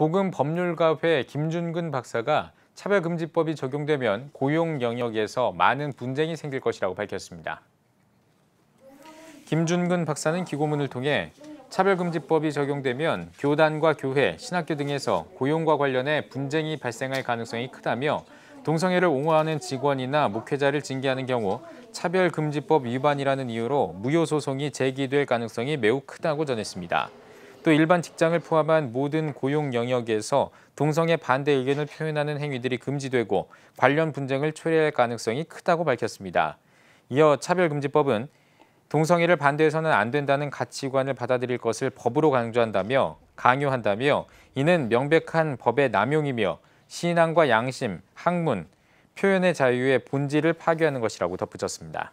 보금법률가회 김준근 박사가 차별금지법이 적용되면 고용 영역에서 많은 분쟁이 생길 것이라고 밝혔습니다. 김준근 박사는 기고문을 통해 차별금지법이 적용되면 교단과 교회, 신학교 등에서 고용과 관련해 분쟁이 발생할 가능성이 크다며 동성애를 옹호하는 직원이나 목회자를 징계하는 경우 차별금지법 위반이라는 이유로 무효소송이 제기될 가능성이 매우 크다고 전했습니다. 또 일반 직장을 포함한 모든 고용 영역에서 동성애 반대 의견을 표현하는 행위들이 금지되고 관련 분쟁을 초래할 가능성이 크다고 밝혔습니다. 이어 차별금지법은 동성애를 반대해서는 안 된다는 가치관을 받아들일 것을 법으로 강조한다며 강요한다며 이는 명백한 법의 남용이며 신앙과 양심, 학문, 표현의 자유의 본질을 파괴하는 것이라고 덧붙였습니다.